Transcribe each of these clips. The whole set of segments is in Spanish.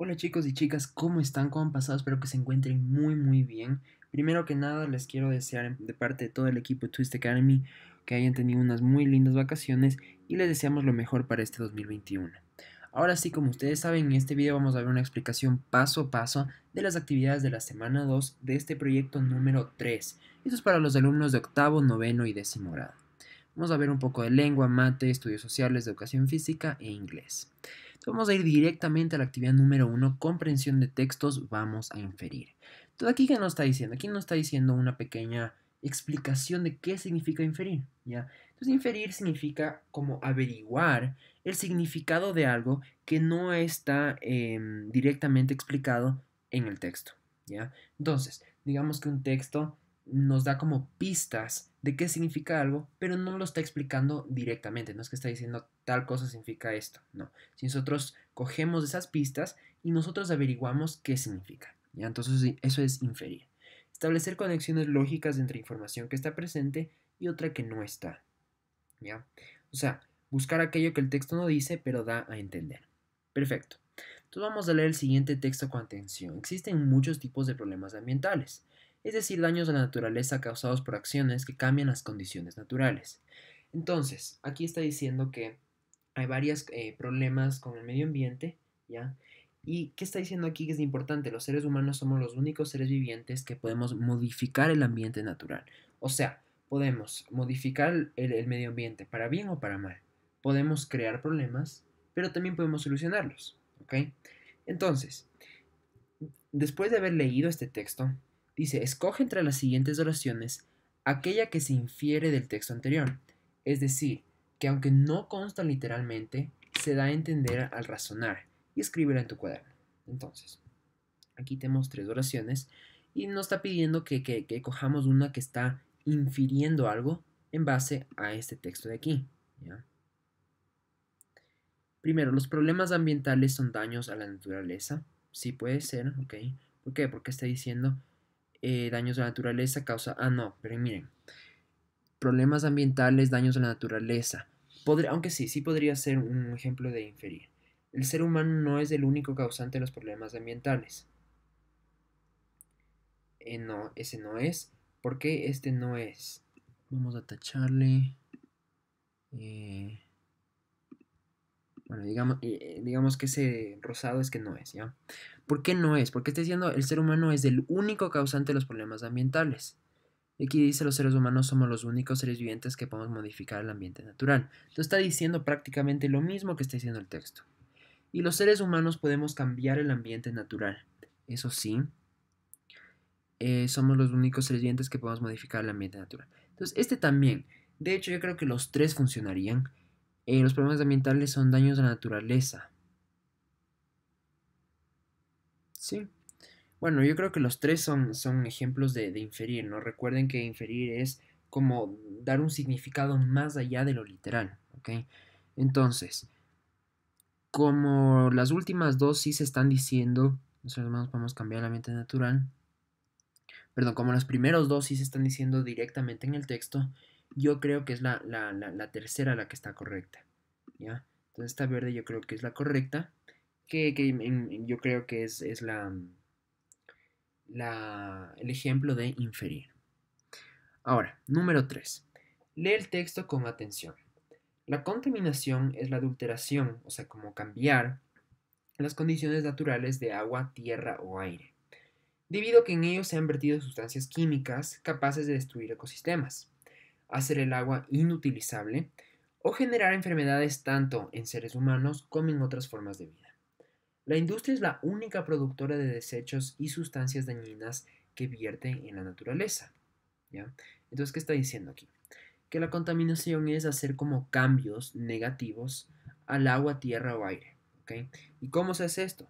Hola chicos y chicas, ¿cómo están? ¿Cómo han pasado? Espero que se encuentren muy muy bien. Primero que nada les quiero desear de parte de todo el equipo de Twist Academy que hayan tenido unas muy lindas vacaciones y les deseamos lo mejor para este 2021. Ahora sí, como ustedes saben, en este video vamos a ver una explicación paso a paso de las actividades de la semana 2 de este proyecto número 3. Esto es para los alumnos de octavo, noveno y décimo grado. Vamos a ver un poco de lengua, mate, estudios sociales, educación física e inglés. Vamos a ir directamente a la actividad número 1, comprensión de textos, vamos a inferir. Entonces, ¿aquí qué nos está diciendo? Aquí nos está diciendo una pequeña explicación de qué significa inferir, ¿ya? Entonces, inferir significa como averiguar el significado de algo que no está em, directamente explicado en el texto, ¿ya? Entonces, digamos que un texto nos da como pistas de qué significa algo, pero no lo está explicando directamente, no es que está diciendo tal cosa significa esto, no. Si nosotros cogemos esas pistas y nosotros averiguamos qué significa, ¿ya? entonces eso es inferir. Establecer conexiones lógicas entre información que está presente y otra que no está, ¿ya? O sea, buscar aquello que el texto no dice, pero da a entender. Perfecto. Entonces vamos a leer el siguiente texto con atención. Existen muchos tipos de problemas ambientales es decir, daños a la naturaleza causados por acciones que cambian las condiciones naturales. Entonces, aquí está diciendo que hay varios eh, problemas con el medio ambiente, ¿ya? ¿Y qué está diciendo aquí que es importante? Los seres humanos somos los únicos seres vivientes que podemos modificar el ambiente natural. O sea, podemos modificar el, el medio ambiente para bien o para mal. Podemos crear problemas, pero también podemos solucionarlos, ¿ok? Entonces, después de haber leído este texto, Dice, escoge entre las siguientes oraciones aquella que se infiere del texto anterior, es decir, que aunque no consta literalmente, se da a entender al razonar y escríbela en tu cuaderno. Entonces, aquí tenemos tres oraciones y nos está pidiendo que, cojamos una que está infiriendo algo en base a este texto de aquí. Primero, los problemas ambientales son daños a la naturaleza. Sí puede ser, ¿ok? ¿Por qué? Porque está diciendo eh, daños a la naturaleza, causa... Ah, no, pero miren. Problemas ambientales, daños a la naturaleza. Podría, aunque sí, sí podría ser un ejemplo de inferir. El ser humano no es el único causante de los problemas ambientales. Eh, no, ese no es. ¿Por qué este no es? Vamos a tacharle. Eh, bueno, eh, digamos, que ese rosado es que no es, ¿ya? ¿Por qué no es? Porque está diciendo el ser humano es el único causante de los problemas ambientales. Y aquí dice los seres humanos somos los únicos seres vivientes que podemos modificar el ambiente natural. Entonces está diciendo prácticamente lo mismo que está diciendo el texto. Y los seres humanos podemos cambiar el ambiente natural. Eso sí, eh, somos los únicos seres vivientes que podemos modificar el ambiente natural. Entonces este también. De hecho yo creo que los tres funcionarían. Eh, los problemas ambientales son daños a la naturaleza. Sí. Bueno, yo creo que los tres son, son ejemplos de, inferir, ¿no? Recuerden que inferir es como dar un significado más allá de lo literal, ¿ok? Entonces, como las últimas dos sí se están diciendo, nosotros podemos cambiar la mente natural, perdón, como los primeros dos sí se están diciendo directamente en el texto, yo creo que es la, tercera la que está correcta. Entonces esta verde yo creo que es la correcta, que, yo creo que es, la, el ejemplo de inferir. Ahora, número 3. Lee el texto con atención. La contaminación es la adulteración, o sea, como cambiar las condiciones naturales de agua, tierra o aire, debido a que en ellos se han vertido sustancias químicas capaces de destruir ecosistemas hacer el agua inutilizable o generar enfermedades tanto en seres humanos como en otras formas de vida. La industria es la única productora de desechos y sustancias dañinas que vierte en la naturaleza. Entonces, ¿qué está diciendo aquí? Que la contaminación es hacer como cambios negativos al agua, tierra o aire. ¿Y cómo se hace esto?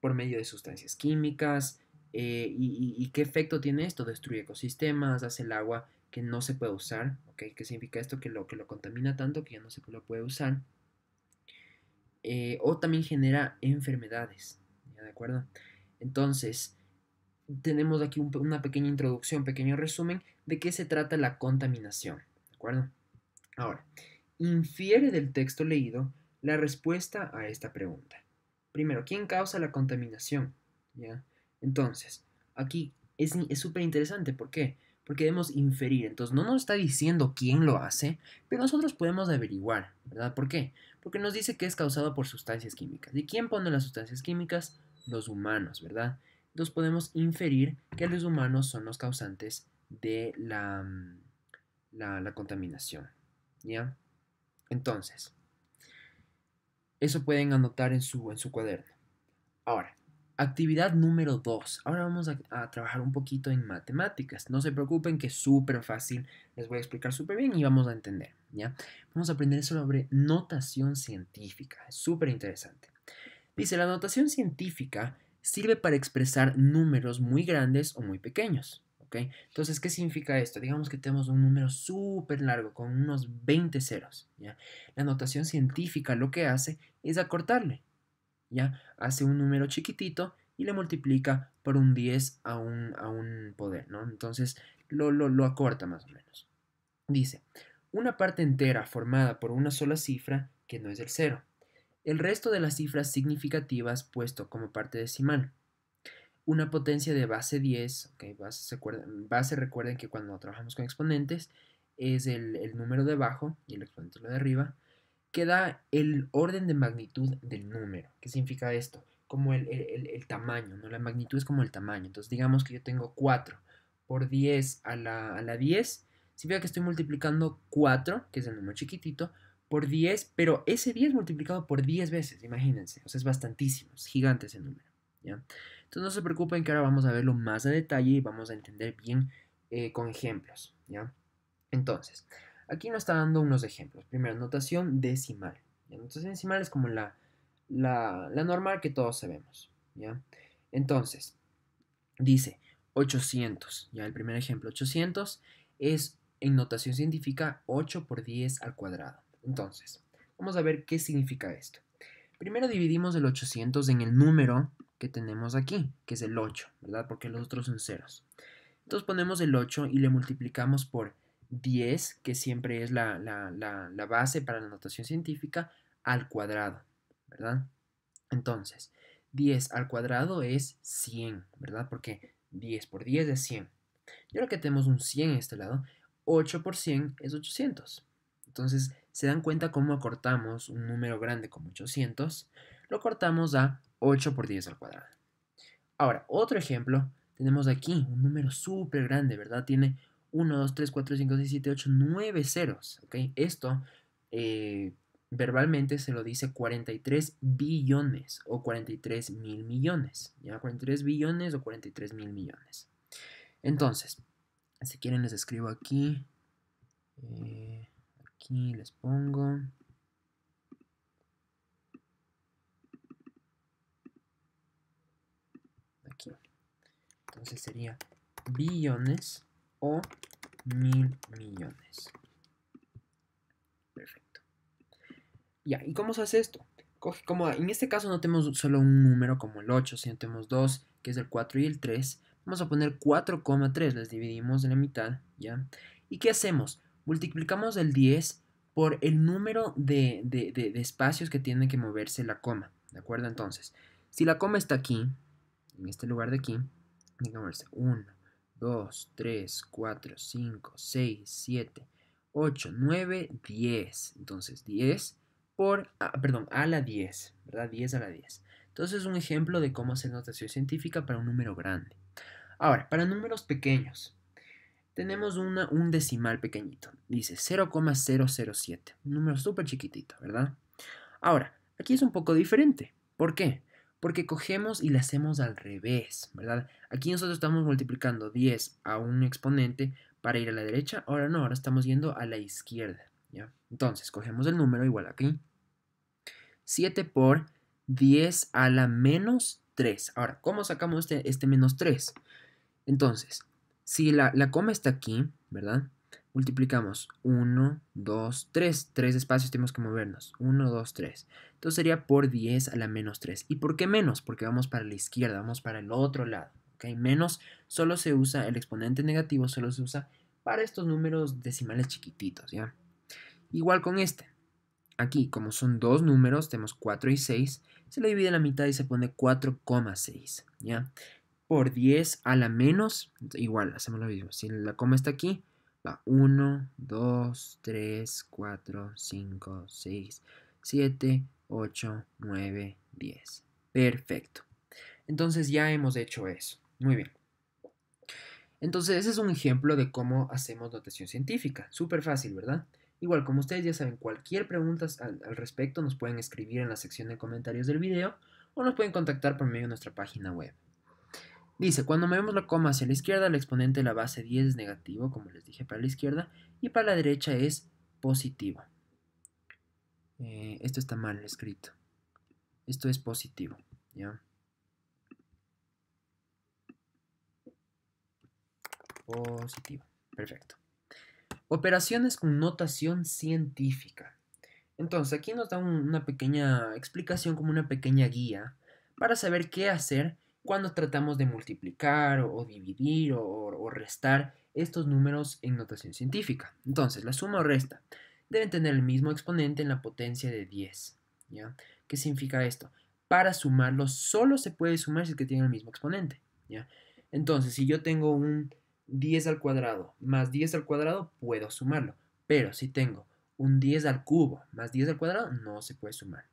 Por medio de sustancias químicas. Eh, y, y qué efecto tiene esto? Destruye ecosistemas, hace el agua que no se puede usar, ¿ok? ¿Qué significa esto? Que lo, que lo contamina tanto que ya no se lo puede usar. Eh, o también genera enfermedades, de acuerdo? Entonces, tenemos aquí una pequeña introducción, pequeño resumen de qué se trata la contaminación, ¿de acuerdo? Ahora, infiere del texto leído la respuesta a esta pregunta. Primero, ¿quién causa la contaminación? ¿Ya? Entonces, aquí es súper interesante, ¿por qué? porque debemos inferir. Entonces no nos está diciendo quién lo hace, pero nosotros podemos averiguar, ¿verdad? ¿Por qué? Porque nos dice que es causado por sustancias químicas. ¿Y quién pone las sustancias químicas? Los humanos, ¿verdad? Entonces podemos inferir que los humanos son los causantes de la, mm, la, la contaminación, ¿ya? Entonces, eso pueden anotar en su, en su cuaderno. Ahora, Actividad número 2. Ahora vamos a, trabajar un poquito en matemáticas. No se preocupen que es súper fácil. Les voy a explicar súper bien y vamos a entender. Vamos a aprender sobre notación científica. Es súper interesante. Dice, la notación científica sirve para expresar números muy grandes o muy pequeños. Entonces, ¿qué significa esto? Digamos que tenemos un número súper largo con unos 20 ceros. La notación científica lo que hace es acortarle ¿ya? Hace un número chiquitito y le multiplica por un 10 a un, poder, ¿no? Entonces lo, lo, acorta más o menos. Dice, una parte entera formada por una sola cifra que no es el cero. El resto de las cifras significativas puesto como parte decimal. Una potencia de base 10, okay, base, recuerden que cuando trabajamos con exponentes es el, el número de abajo y el exponente de arriba, queda el orden de magnitud del número. ¿Qué significa esto? Como el, tamaño, ¿no? La magnitud es como el tamaño. Entonces, digamos que yo tengo 4 por 10 a la, a Si 10. que estoy multiplicando 4, que es el número chiquitito, por 10, pero ese 10 multiplicado por 10 veces, imagínense. O sea, es bastantísimo, es gigante ese número. ¿ya? Entonces, no se preocupen que ahora vamos a verlo más a detalle y vamos a entender bien eh, con ejemplos. ¿ya? Entonces, Aquí nos está dando unos ejemplos. Primero, notación decimal. La Notación decimal es como la, la, normal que todos sabemos. ¿ya? Entonces, dice 800. Ya el primer ejemplo, 800 es en notación científica 8 por 10 al cuadrado. Entonces, vamos a ver qué significa esto. Primero dividimos el 800 en el número que tenemos aquí, que es el 8, ¿verdad? Porque los otros son ceros. Entonces ponemos el 8 y le multiplicamos por 10, que siempre es la, base para la notación científica, al cuadrado, ¿verdad? Entonces, 10 al cuadrado es 100, ¿verdad? Porque 10 por 10 es 100. Y ahora que tenemos un 100 en este lado, 8 por 100 es 800. Entonces, ¿se dan cuenta cómo cortamos un número grande como 800? Lo cortamos a 8 por 10 al cuadrado. Ahora, otro ejemplo, tenemos aquí un número súper grande, ¿verdad? Tiene 1, 2, 3, 4, 5, 6, 7, 8, 9 ceros. Esto eh, verbalmente se lo dice 43 billones o 43 mil millones. ¿ya? 43 billones o 43 mil millones. Entonces, si quieren les escribo aquí. Eh, aquí les pongo. Aquí. Entonces sería billones o mil millones. Perfecto. Ya, ¿y cómo se hace esto? como en este caso no tenemos solo un número como el 8, sino tenemos 2, que es el 4 y el 3. Vamos a poner 4,3, les dividimos en la mitad, ¿ya? ¿Y qué hacemos? Multiplicamos el 10 por el número de, espacios que tiene que moverse la coma, ¿de acuerdo? Entonces, si la coma está aquí, en este lugar de aquí, tiene que moverse 1, 2, 3, 4, 5, 6, 7, 8, 9, 10. Entonces 10 por, ah, perdón, a la 10, ¿verdad? 10 a la 10. Entonces un ejemplo de cómo hacer notación científica para un número grande. Ahora, para números pequeños, tenemos una, un decimal pequeñito. Dice 0,007. Un número súper chiquitito, ¿verdad? Ahora, aquí es un poco diferente. ¿Por qué? porque cogemos y la hacemos al revés, ¿verdad? Aquí nosotros estamos multiplicando 10 a un exponente para ir a la derecha, ahora no, ahora estamos yendo a la izquierda, ¿ya? Entonces, cogemos el número igual aquí, 7 por 10 a la menos 3. Ahora, ¿cómo sacamos este, este menos 3? Entonces, si la, la coma está aquí, ¿verdad? multiplicamos 1, 2, 3. 3 espacios tenemos que movernos. 1, 2, 3. Entonces sería por 10 a la menos 3. ¿Y por qué menos? Porque vamos para la izquierda, vamos para el otro lado. ¿okay? Menos solo se usa, el exponente negativo solo se usa para estos números decimales chiquititos. ¿ya? Igual con este. Aquí, como son dos números, tenemos 4 y 6, se le divide a la mitad y se pone 4,6. ¿ya? Por 10 a la menos, igual, hacemos lo mismo. Si la coma está aquí, Va 1, 2, 3, 4, 5, 6, 7, 8, 9, 10. Perfecto. Entonces ya hemos hecho eso. Muy bien. Entonces ese es un ejemplo de cómo hacemos notación científica. Súper fácil, ¿verdad? Igual, como ustedes ya saben, cualquier pregunta al, al respecto nos pueden escribir en la sección de comentarios del video o nos pueden contactar por medio de nuestra página web. Dice, cuando movemos la coma hacia la izquierda, el exponente de la base 10 es negativo, como les dije, para la izquierda, y para la derecha es positivo. Eh, esto está mal escrito. Esto es positivo, ¿ya? Positivo, perfecto. Operaciones con notación científica. Entonces, aquí nos da una pequeña explicación, como una pequeña guía, para saber qué hacer cuando tratamos de multiplicar o, dividir o, restar estos números en notación científica. Entonces, la suma o resta deben tener el mismo exponente en la potencia de 10. ¿ya? ¿Qué significa esto? Para sumarlo, solo se puede sumar si es que tiene el mismo exponente. ¿ya? Entonces, si yo tengo un 10 al cuadrado más 10 al cuadrado, puedo sumarlo. Pero si tengo un 10 al cubo más 10 al cuadrado, no se puede sumar.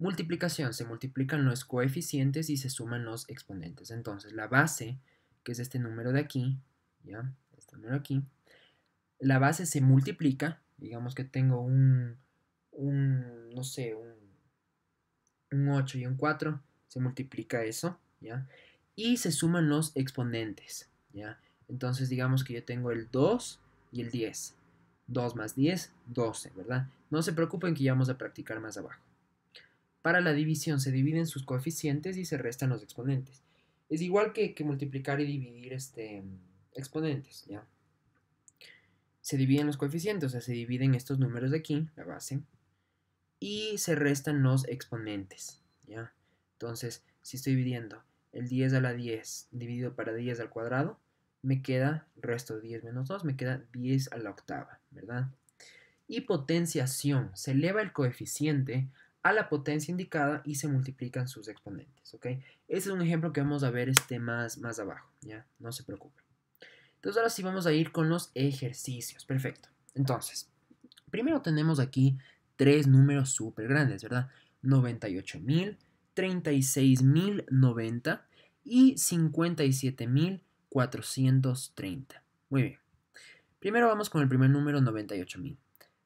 Multiplicación, se multiplican los coeficientes y se suman los exponentes. Entonces, la base, que es este número de aquí, ¿ya? Este número aquí, la base se multiplica, digamos que tengo un, no sé, un, un 8 y un 4, se multiplica eso, ¿ya? Y se suman los exponentes, ¿ya? Entonces, digamos que yo tengo el 2 y el 10. 2 más 10, 12, ¿verdad? No se preocupen que ya vamos a practicar más abajo. Para la división se dividen sus coeficientes y se restan los exponentes. Es igual que, multiplicar y dividir este, exponentes, ¿ya? Se dividen los coeficientes, o sea, se dividen estos números de aquí, la base, y se restan los exponentes, ¿ya? Entonces, si estoy dividiendo el 10 a la 10 dividido para 10 al cuadrado, me queda, resto de 10 menos 2, me queda 10 a la octava, ¿verdad? Y potenciación, se eleva el coeficiente a la potencia indicada y se multiplican sus exponentes, ¿ok? Ese es un ejemplo que vamos a ver este más, más abajo, ¿ya? No se preocupen. Entonces ahora sí vamos a ir con los ejercicios, perfecto. Entonces, primero tenemos aquí tres números súper grandes, ¿verdad? 98.000, 36.090 y 57.430. Muy bien. Primero vamos con el primer número, 98.000.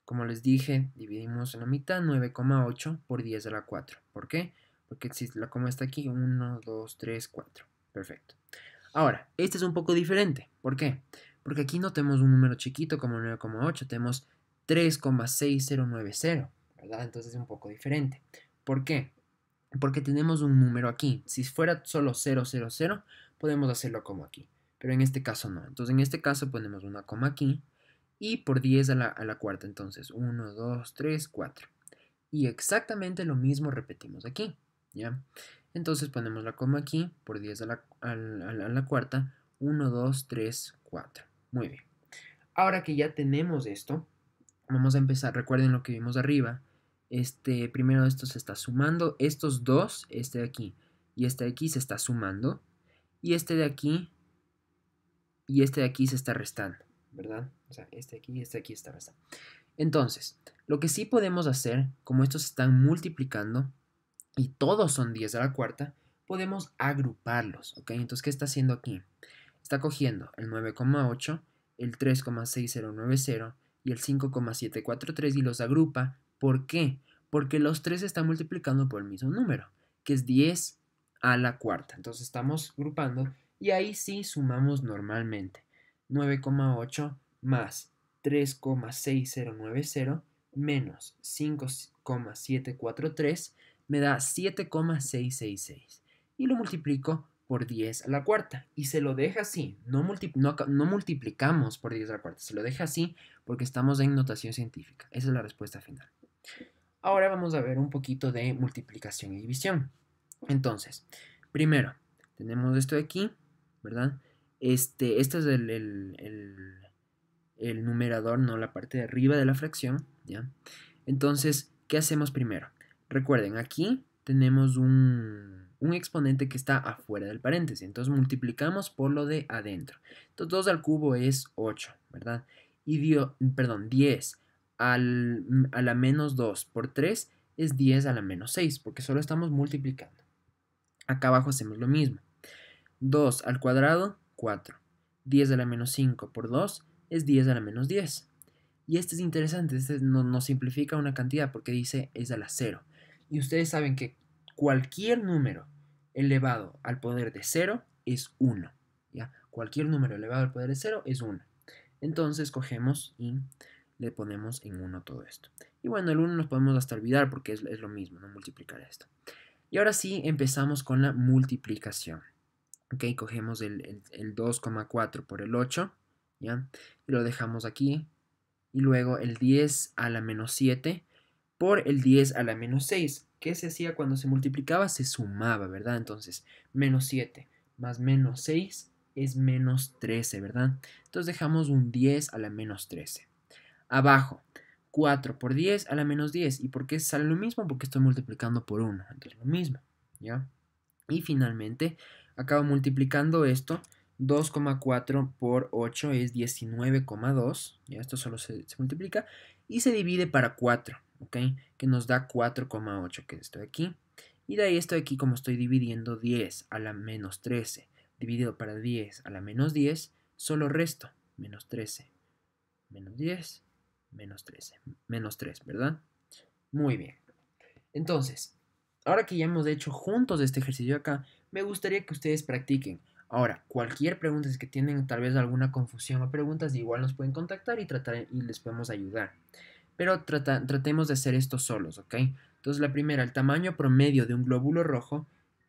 Como les dije, dividimos en la mitad 9,8 por 10 a la 4. ¿Por qué? Porque si la coma está aquí, 1, 2, 3, 4. Perfecto. Ahora, este es un poco diferente. ¿Por qué? Porque aquí no tenemos un número chiquito como 9,8, tenemos 3,6090, ¿verdad? Entonces es un poco diferente. ¿Por qué? Porque tenemos un número aquí. Si fuera solo 000, podemos hacerlo como aquí. Pero en este caso no. Entonces en este caso ponemos una coma aquí y por 10 a la, cuarta. Entonces, 1, 2, 3, 4. Y exactamente lo mismo repetimos aquí. ¿ya? Entonces ponemos la coma aquí por 10 a la, cuarta. 1, 2, 3, 4. Muy bien. Ahora que ya tenemos esto, vamos a empezar. Recuerden lo que vimos arriba. Este primero esto se está sumando. Estos dos, este de aquí y este de aquí se está sumando. Y este de aquí y este de aquí se está restando. ¿verdad? O sea, este aquí, este aquí, esta Entonces, lo que sí podemos hacer, como estos están multiplicando y todos son 10 a la cuarta, podemos agruparlos, ¿ok? Entonces, ¿qué está haciendo aquí? Está cogiendo el 9,8, el 3,6090 y el 5,743 y los agrupa. ¿Por qué? Porque los tres están multiplicando por el mismo número, que es 10 a la cuarta. Entonces estamos agrupando y ahí sí sumamos normalmente. 9,8 más 3,6090 menos 5,743 me da 7,666 y lo multiplico por 10 a la cuarta y se lo deja así, no, no, multiplicamos por 10 a la cuarta, se lo deja así porque estamos en notación científica, esa es la respuesta final. Ahora vamos a ver un poquito de multiplicación y división. Entonces, primero, tenemos esto de aquí, ¿verdad? Este, este, es el, numerador, no la parte de arriba de la fracción. ¿ya? Entonces, ¿qué hacemos primero? Recuerden, aquí tenemos un, exponente que está afuera del paréntesis. Entonces multiplicamos por lo de adentro. Entonces 2 al cubo es 8, ¿verdad? Y perdón, 10 a la menos 2 por 3 es 10 a la menos 6, porque solo estamos multiplicando. Acá abajo hacemos lo mismo. 2 al cuadrado 4. 10 a la menos 5 por 2 es 10 a la menos 10. Y este es interesante, este nos no simplifica una cantidad porque dice es a la 0. Y ustedes saben que cualquier número elevado al poder de 0 es 1. Cualquier número elevado al poder de 0 es 1. Entonces cogemos y le ponemos en 1 todo esto. Y bueno, el 1 nos podemos hasta olvidar porque es, es lo mismo, no multiplicar esto. Y ahora sí empezamos con la multiplicación ok, cogemos el, 2,4 por el 8, ¿ya? Y lo dejamos aquí, y luego el 10 a la menos 7 por el 10 a la menos 6. ¿Qué se hacía cuando se multiplicaba? Se sumaba, ¿verdad? Entonces, menos 7 más menos 6 es menos 13, ¿verdad? Entonces dejamos un 10 a la menos 13. Abajo, 4 por 10 a la menos 10. ¿Y por qué sale lo mismo? Porque estoy multiplicando por 1. Entonces, lo mismo, ¿ya? Y finalmente, Acabo multiplicando esto. 2,4 por 8 es 19,2. Ya esto solo se, multiplica. Y se divide para 4, ¿ok? Que nos da 4,8, que es esto de aquí. Y de ahí esto de aquí, como estoy dividiendo 10 a la menos 13, dividido para 10 a la menos 10, solo resto. Menos 13, menos 10, menos 13, menos 3, ¿verdad? Muy bien. Entonces, Ahora que ya hemos hecho juntos este ejercicio acá, me gustaría que ustedes practiquen. Ahora, cualquier pregunta es que tienen tal vez alguna confusión o preguntas, igual nos pueden contactar y tratar y les podemos ayudar. Pero tratemos de hacer esto solos, ¿ok? Entonces la primera, el tamaño promedio de un glóbulo rojo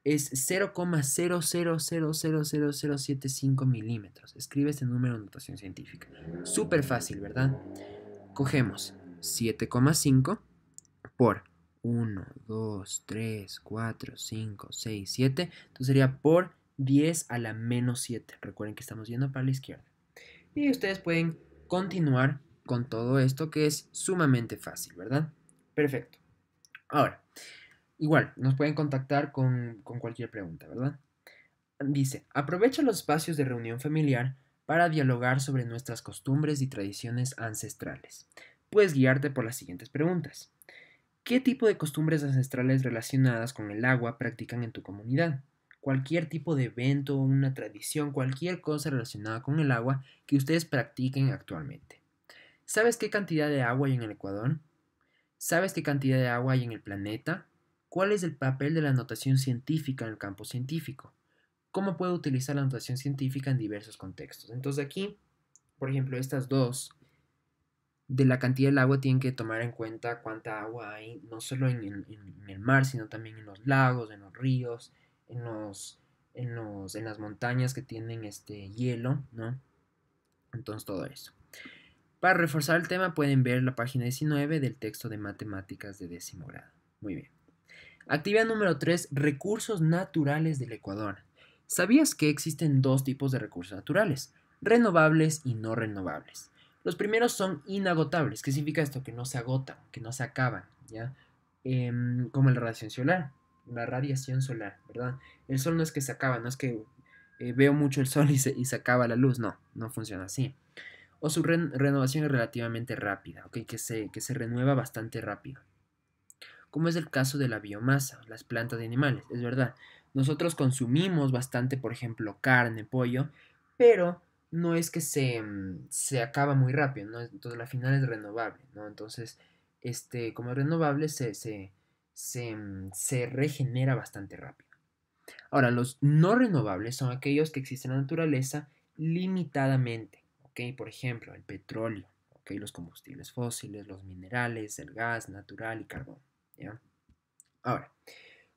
es 0,0000075 milímetros. Escribe este número en notación científica. Súper fácil, ¿verdad? Cogemos 7,5 por 1, 2, 3, 4, 5, 6, 7. Entonces sería por 10 a la menos 7. Recuerden que estamos yendo para la izquierda. Y ustedes pueden continuar con todo esto que es sumamente fácil, ¿verdad? Perfecto. Ahora, igual, nos pueden contactar con, con cualquier pregunta, ¿verdad? Dice, aprovecha los espacios de reunión familiar para dialogar sobre nuestras costumbres y tradiciones ancestrales. Puedes guiarte por las siguientes preguntas. ¿Qué tipo de costumbres ancestrales relacionadas con el agua practican en tu comunidad? Cualquier tipo de evento, una tradición, cualquier cosa relacionada con el agua que ustedes practiquen actualmente. ¿Sabes qué cantidad de agua hay en el Ecuador? ¿Sabes qué cantidad de agua hay en el planeta? ¿Cuál es el papel de la notación científica en el campo científico? ¿Cómo puedo utilizar la notación científica en diversos contextos? Entonces aquí, por ejemplo, estas dos de la cantidad del agua tienen que tomar en cuenta cuánta agua hay, no solo en, el mar, sino también en los lagos, en los ríos, en, los, en, las montañas que tienen este hielo, ¿no? Entonces todo eso. Para reforzar el tema pueden ver la página 19 del texto de matemáticas de décimo grado. Muy bien. Actividad número 3, recursos naturales del Ecuador. ¿Sabías que existen dos tipos de recursos naturales? Renovables y no renovables. Los primeros son inagotables. ¿Qué significa esto? Que no se agotan, que no se acaban, ¿ya? Em, como la radiación solar, la radiación solar, ¿verdad? El sol no es que se acaba, no es que eh, veo mucho el sol y se, y acaba la luz, no, no funciona así. O su renovación es relativamente rápida, Que se, que se renueva bastante rápido. Como es el caso de la biomasa, las plantas y animales, es verdad. Nosotros consumimos bastante, por ejemplo, carne, pollo, pero no es que se, mm, se acaba muy rápido, ¿no? Entonces la final es renovable, ¿no? Entonces, este, como es renovable, se, mm, se regenera bastante rápido. Ahora, los no renovables son aquellos que existen en la naturaleza limitadamente, ¿ok? Por ejemplo, el petróleo, ¿ok? Los combustibles fósiles, los minerales, el gas natural y carbón, ¿ya? Ahora,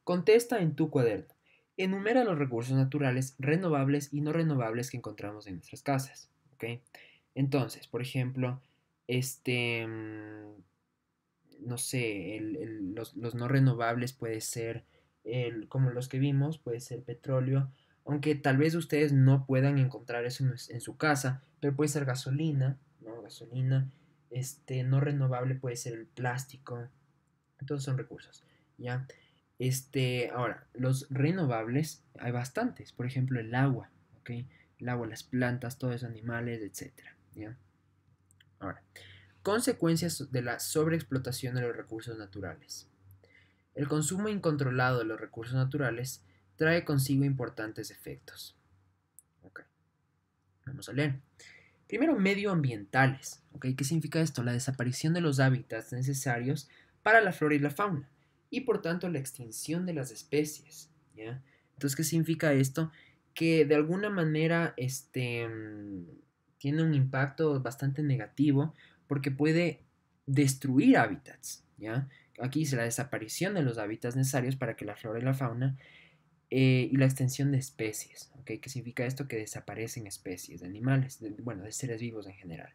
contesta en tu cuaderno enumera los recursos naturales renovables y no renovables que encontramos en nuestras casas. ¿ok? Entonces, por ejemplo, este, mm, no sé, los, no renovables puede ser, como los que vimos, puede ser petróleo, aunque tal vez ustedes no puedan encontrar eso en, su casa, pero puede ser gasolina, ¿no? Gasolina, este, no renovable puede ser el plástico, todos son recursos, ¿ya? Este, ahora, los renovables hay bastantes, por ejemplo, el agua, El agua, las plantas, todos los animales, etc. Ahora, consecuencias de la sobreexplotación de los recursos naturales. El consumo incontrolado de los recursos naturales trae consigo importantes efectos. Vamos a leer. Primero, medioambientales. ¿Qué significa esto? La desaparición de los hábitats necesarios para la flora y la fauna y por tanto la extinción de las especies. ¿ya? Entonces, ¿qué significa esto? Que de alguna manera este, mm, tiene un impacto bastante negativo porque puede destruir hábitats. ¿ya? Aquí dice la desaparición de los hábitats necesarios para que la flora y la fauna eh, y la extensión de especies. ¿Qué significa esto? Que desaparecen especies de animales, bueno, de seres vivos en general.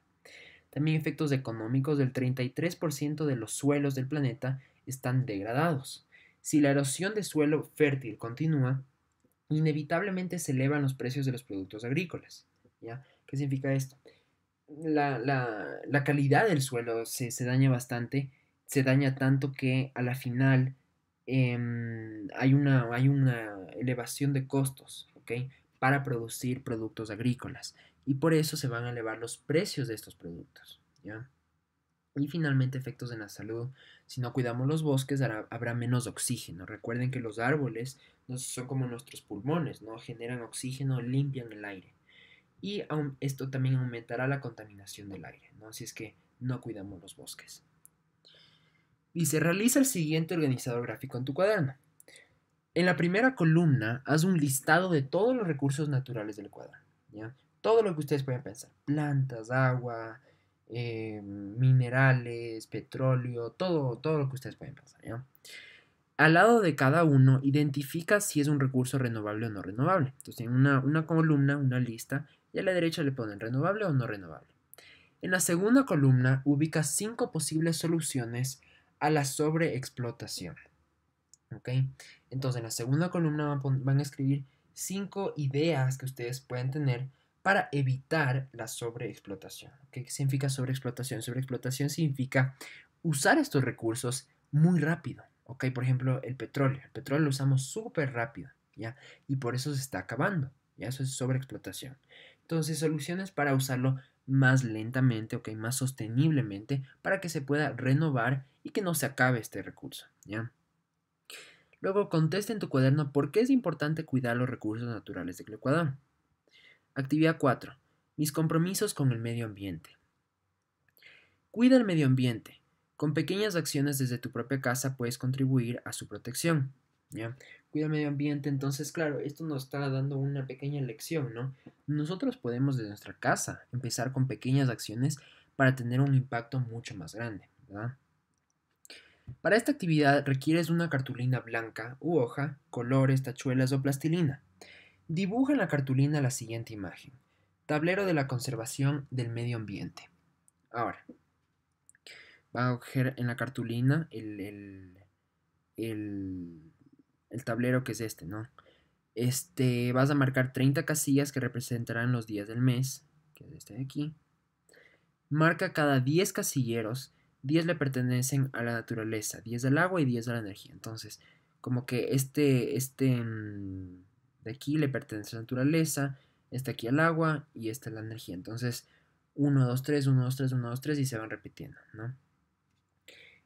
También efectos económicos del 33% de los suelos del planeta están degradados. Si la erosión de suelo fértil continúa, inevitablemente se elevan los precios de los productos agrícolas. ¿ya? ¿Qué significa esto? La, calidad del suelo se, daña bastante, se daña tanto que a la final em, hay, una, hay una elevación de costos para producir productos agrícolas y por eso se van a elevar los precios de estos productos. ¿ya? Y finalmente efectos en la salud. Si no cuidamos los bosques habrá menos oxígeno. Recuerden que los árboles son como nuestros pulmones, ¿no? Generan oxígeno, limpian el aire. Y esto también aumentará la contaminación del aire, ¿no? Si es que no cuidamos los bosques. Y se realiza el siguiente organizador gráfico en tu cuaderno. En la primera columna haz un listado de todos los recursos naturales del cuaderno, ¿ya? Todo lo que ustedes pueden pensar. Plantas, agua, eh, minerales, petróleo, todo, todo lo que ustedes pueden pensar. Al lado de cada uno identifica si es un recurso renovable o no renovable. Entonces en una, una columna, una lista, y a la derecha le ponen renovable o no renovable. En la segunda columna ubica cinco posibles soluciones a la sobreexplotación. ¿Ok? Entonces en la segunda columna van a escribir cinco ideas que ustedes pueden tener para evitar la sobreexplotación. ¿Qué significa sobreexplotación? Sobreexplotación significa usar estos recursos muy rápido. ¿ok? Por ejemplo, el petróleo. El petróleo lo usamos súper rápido, ¿ya? Y por eso se está acabando, ¿ya? Eso es sobreexplotación. Entonces, soluciones para usarlo más lentamente, ¿ok? Más sosteniblemente para que se pueda renovar y que no se acabe este recurso, ¿ya? Luego contesta en tu cuaderno por qué es importante cuidar los recursos naturales del Ecuador. Actividad 4. Mis compromisos con el medio ambiente. Cuida el medio ambiente. Con pequeñas acciones desde tu propia casa puedes contribuir a su protección. Cuida el medio ambiente, entonces claro, esto nos está dando una pequeña lección, ¿no? Nosotros podemos desde nuestra casa empezar con pequeñas acciones para tener un impacto mucho más grande, Para esta actividad requieres una cartulina blanca u hoja, colores, tachuelas o plastilina. Dibuja en la cartulina la siguiente imagen. Tablero de la conservación del medio ambiente. Ahora, va a coger en la cartulina el, el, el, tablero que es este, ¿no? Este, vas a marcar 30 casillas que representarán los días del mes, que es este de aquí. Marca cada 10 casilleros, 10 le pertenecen a la naturaleza, 10 al agua y 10 a la energía. Entonces, como que este, este... Mm, de aquí le pertenece a la naturaleza, está aquí al agua y esta la energía. Entonces, 1, 2, 3, 1, 2, 3, 1, 2, 3 y se van repitiendo, ¿no?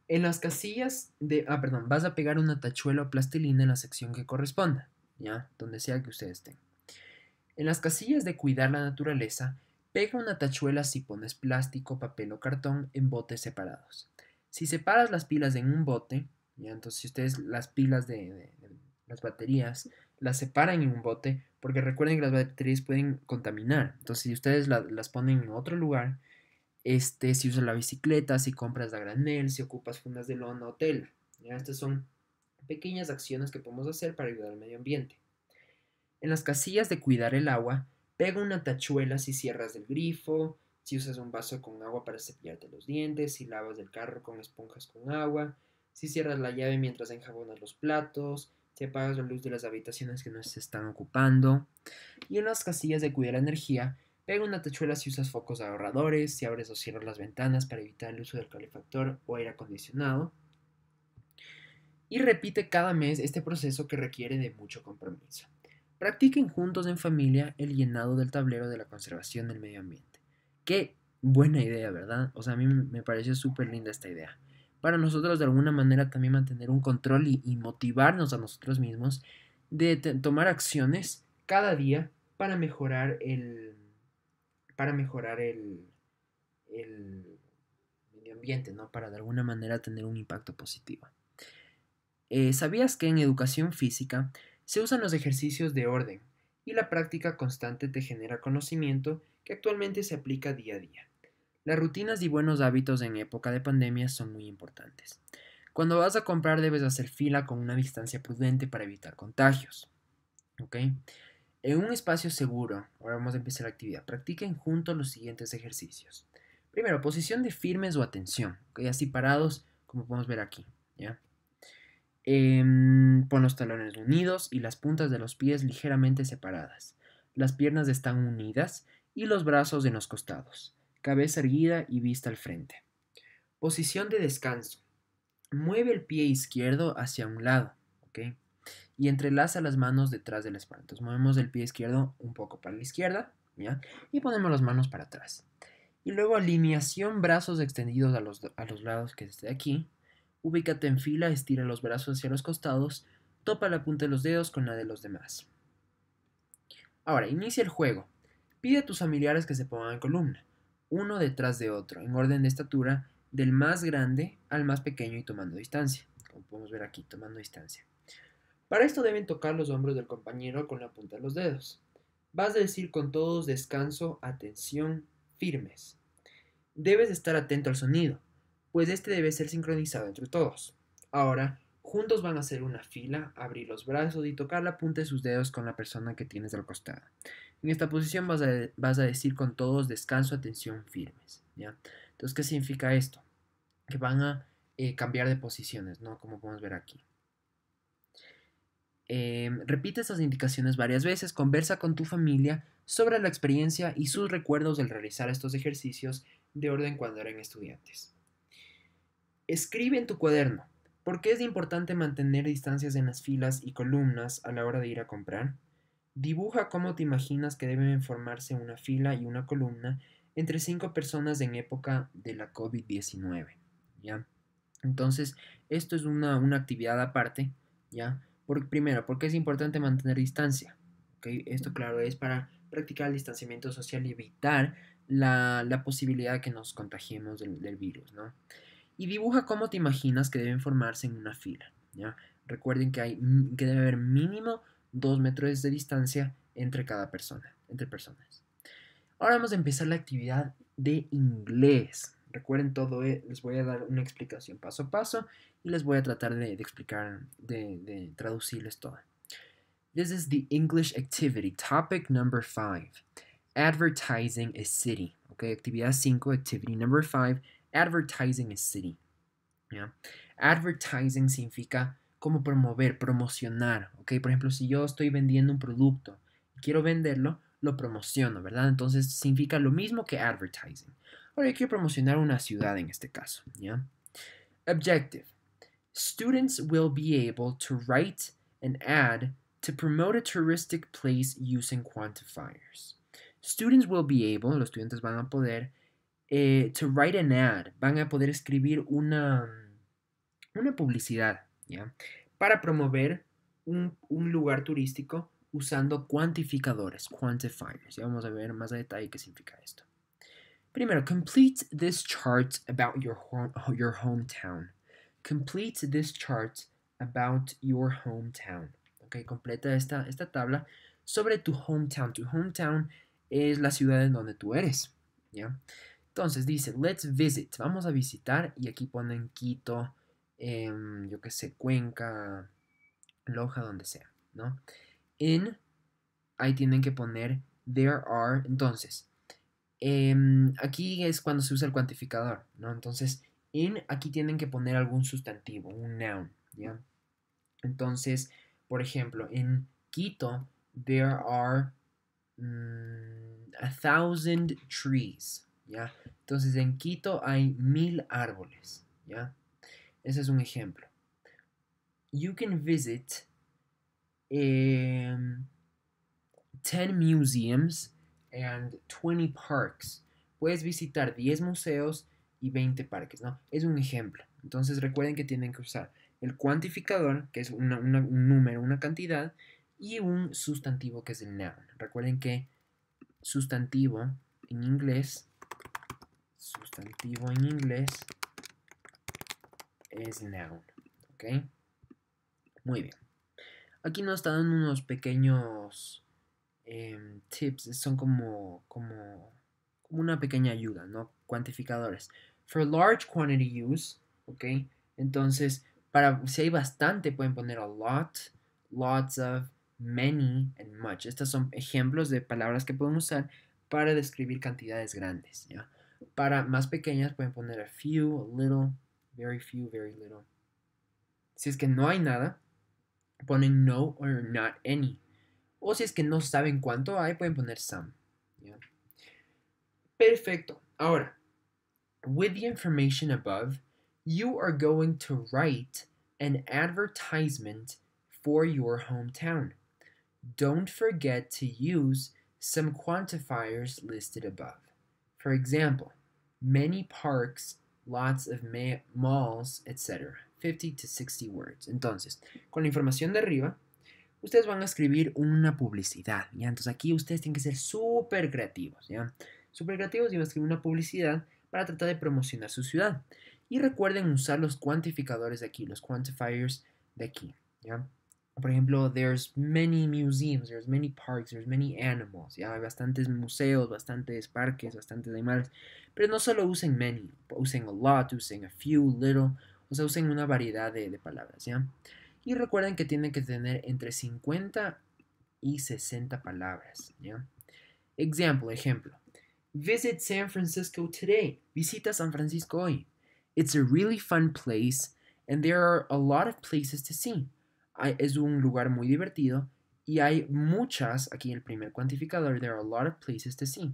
En las casillas de... Ah, perdón, vas a pegar una tachuela o plastilina en la sección que corresponda, ¿ya? Donde sea que ustedes estén. En las casillas de cuidar la naturaleza, pega una tachuela si pones plástico, papel o cartón en botes separados. Si separas las pilas en un bote, ¿ya? Entonces, si ustedes las pilas de las baterías las separan en un bote, porque recuerden que las bacterias pueden contaminar. Entonces, si ustedes las ponen en otro lugar, este, si usas la bicicleta, si compras la granel, si ocupas fundas de lona o tela. Estas son pequeñas acciones que podemos hacer para ayudar al medio ambiente. En las casillas de cuidar el agua, pega una tachuela si cierras el grifo, si usas un vaso con agua para cepillarte los dientes, si lavas el carro con esponjas con agua, si cierras la llave mientras enjabonas los platos, se apagas la luz de las habitaciones que no se están ocupando, y en las casillas de cuidar la energía, pega una tachuela si usas focos ahorradores, si abres o cierras las ventanas para evitar el uso del calefactor o aire acondicionado, y repite cada mes este proceso que requiere de mucho compromiso. Practiquen juntos en familia el llenado del tablero de la conservación del medio ambiente. Qué buena idea, ¿verdad? O sea, a mí me pareció súper linda esta idea para nosotros de alguna manera también mantener un control y, motivarnos a nosotros mismos de tomar acciones cada día para mejorar el para mejorar medio ambiente, ¿no? Para de alguna manera tener un impacto positivo. Eh, ¿Sabías que en educación física se usan los ejercicios de orden y la práctica constante te genera conocimiento que actualmente se aplica día a día? Las rutinas y buenos hábitos en época de pandemia son muy importantes. Cuando vas a comprar debes hacer fila con una distancia prudente para evitar contagios. ¿Ok? En un espacio seguro, ahora vamos a empezar la actividad, practiquen juntos los siguientes ejercicios. Primero, posición de firmes o atención, así parados como podemos ver aquí. ¿ya? Em, pon los talones unidos y las puntas de los pies ligeramente separadas. Las piernas están unidas y los brazos en los costados cabeza erguida y vista al frente. Posición de descanso. Mueve el pie izquierdo hacia un lado, Y entrelaza las manos detrás de la espalda. Entonces movemos el pie izquierdo un poco para la izquierda, Y ponemos las manos para atrás. Y luego alineación brazos extendidos a los, a los lados que esté aquí. Ubícate en fila, estira los brazos hacia los costados, topa la punta de los dedos con la de los demás. Ahora, inicia el juego. Pide a tus familiares que se pongan en columna uno detrás de otro, en orden de estatura, del más grande al más pequeño y tomando distancia, como podemos ver aquí, tomando distancia. Para esto deben tocar los hombros del compañero con la punta de los dedos. Vas a decir con todos descanso, atención, firmes. Debes estar atento al sonido, pues este debe ser sincronizado entre todos. Ahora, juntos van a hacer una fila, abrir los brazos y tocar la punta de sus dedos con la persona que tienes al costado. En esta posición vas a, decir con todos descanso, atención, firmes. ¿ya? Entonces, ¿qué significa esto? Que van a eh, cambiar de posiciones, ¿no? Como podemos ver aquí. Em, repite estas indicaciones varias veces, conversa con tu familia sobre la experiencia y sus recuerdos del realizar estos ejercicios de orden cuando eran estudiantes. Escribe en tu cuaderno. ¿Por qué es importante mantener distancias en las filas y columnas a la hora de ir a comprar? Dibuja cómo te imaginas que deben formarse una fila y una columna entre cinco personas en época de la COVID-19, ¿ya? Entonces, esto es una, actividad aparte, ¿ya? Por, primero, porque es importante mantener distancia, ¿okay? Esto, claro, es para practicar el distanciamiento social y evitar la, posibilidad de que nos contagiemos del, del virus, ¿no? Y dibuja cómo te imaginas que deben formarse en una fila, ¿ya? Recuerden que, hay, que debe haber mínimo Dos metros de distancia entre cada persona, entre personas. Ahora vamos a empezar la actividad de inglés. Recuerden todo, eh, les voy a dar una explicación paso a paso y les voy a tratar de, explicar, de, traducirles todo. This is the English activity, topic number five. Advertising a city. Okay, actividad 5, activity number 5, advertising a city. Advertising significa cómo promover, promocionar, ¿ok? Por ejemplo, si yo estoy vendiendo un producto y quiero venderlo, lo promociono, ¿verdad? Entonces significa lo mismo que advertising. Ahora yo quiero promocionar una ciudad en este caso, ¿ya? Objective. Students will be able to write an ad to promote a touristic place using quantifiers. Students will be able, los estudiantes van a poder, eh, to write an ad, van a poder escribir una, una publicidad, para promover un, lugar turístico usando cuantificadores, quantifiers. Ya vamos a ver más a detalle qué significa esto. Primero, complete this chart about your, your hometown. Complete this chart about your hometown. Okay, completa esta, esta tabla sobre tu hometown. Tu hometown es la ciudad en donde tú eres. ¿ya? Entonces dice, let's visit. Vamos a visitar. Y aquí ponen Quito, Em, yo qué sé, Cuenca, Loja, donde sea, ¿no? In, ahí tienen que poner there are, entonces, em, aquí es cuando se usa el cuantificador, ¿no? Entonces, in, aquí tienen que poner algún sustantivo, un noun, ¿ya? Entonces, por ejemplo, en Quito, there are mm, a thousand trees, ¿ya? Entonces, en Quito hay mil árboles, ¿ya? Ese es un ejemplo. You can visit em, ten 10 museums and 20 parks. Puedes visitar 10 museos y 20 parques, ¿no? Es un ejemplo. Entonces recuerden que tienen que usar el cuantificador, que es un número, una cantidad, y un sustantivo que es el noun. Recuerden que sustantivo en inglés, sustantivo en inglés es noun. ¿Ok? Muy bien. Aquí nos dan unos pequeños em, tips. Son como, como, como una pequeña ayuda, ¿no? Cuantificadores. For large quantity use, ¿ok? Entonces, para si hay bastante, pueden poner a lot, lots of, many and much. Estos son ejemplos de palabras que pueden usar para describir cantidades grandes. ¿ya? Para más pequeñas pueden poner a few, a little, very few, very little. Si es que no hay nada, ponen no or not any. O si es que no saben cuánto hay, pueden poner some. Yeah. Perfecto. Ahora, with the information above, you are going to write an advertisement for your hometown. Don't forget to use some quantifiers listed above. For example, many parks lots of malls, etc. 50 to 60 words. Entonces, con la información de arriba, ustedes van a escribir una publicidad, ¿ya? Entonces aquí ustedes tienen que ser súper creativos, ¿ya? Súper creativos y van a escribir una publicidad para tratar de promocionar su ciudad. Y recuerden usar los cuantificadores de aquí, los quantifiers de aquí, ¿ya? por ejemplo, there's many museums, there's many parks, there's many animals, ya hay bastantes museos, bastantes parques, bastantes animales, pero no solo usen many, usen a lot, usen a few, little, o sea, usen una variedad de, palabras, ¿ya? Y recuerden que tienen que tener entre 50 y 60 palabras, ¿ya? Example, ejemplo. Visit San Francisco today. Visita San Francisco hoy. It's a really fun place and there are a lot of places to see es un lugar muy divertido y hay muchas, aquí el primer cuantificador, there are a lot of places to see.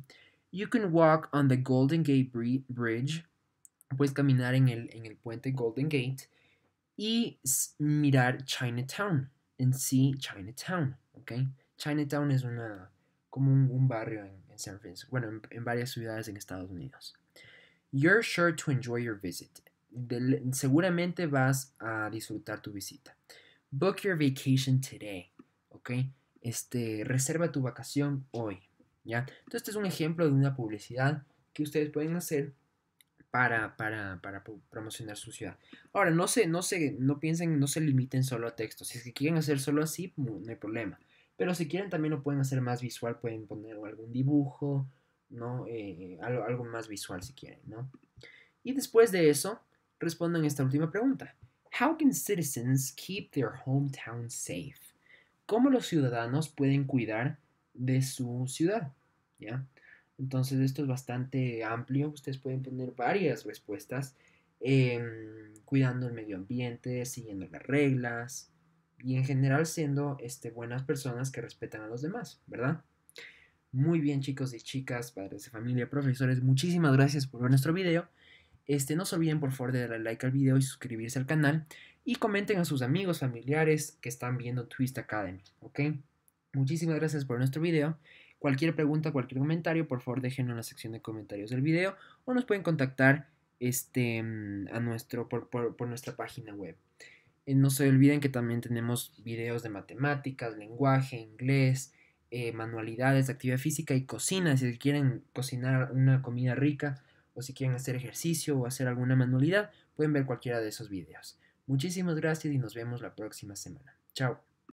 You can walk on the Golden Gate Bridge, puedes caminar en el, en el puente Golden Gate y mirar Chinatown, and see Chinatown, ¿ok? Chinatown es una, como un, barrio en, San Francisco, bueno, en, varias ciudades en Estados Unidos. You're sure to enjoy your visit. seguramente vas a disfrutar tu visita. Book your vacation today, ¿ok? Este, reserva tu vacación hoy, ¿ya? Entonces, este es un ejemplo de una publicidad que ustedes pueden hacer para, promocionar su ciudad. Ahora, no se, no se, no piensen, no se limiten solo a textos. Si es que quieren hacer solo así, no hay problema. Pero si quieren también lo pueden hacer más visual, pueden poner algún dibujo, ¿no? Eh, algo, algo más visual si quieren, ¿no? Y después de eso, respondan esta última pregunta. How can citizens keep their hometown safe? ¿Cómo los ciudadanos pueden cuidar de su ciudad? ¿Ya? Entonces esto es bastante amplio. Ustedes pueden tener varias respuestas. Em, cuidando el medio ambiente, siguiendo las reglas y en general siendo este, buenas personas que respetan a los demás, ¿verdad? Muy bien chicos y chicas, padres de familia, profesores, muchísimas gracias por ver nuestro video. Este, no se olviden por favor de darle like al video y suscribirse al canal. Y comenten a sus amigos, familiares que están viendo Twist Academy, ¿ok? Muchísimas gracias por nuestro video. Cualquier pregunta, cualquier comentario, por favor déjenlo en la sección de comentarios del video o nos pueden contactar este, mm, a nuestro, por, nuestra página web. Eh, no se olviden que también tenemos videos de matemáticas, lenguaje, inglés, eh, manualidades, actividad física y cocina. Si quieren cocinar una comida rica, o si quieren hacer ejercicio o hacer alguna manualidad, pueden ver cualquiera de esos videos. Muchísimas gracias y nos vemos la próxima semana. Chao.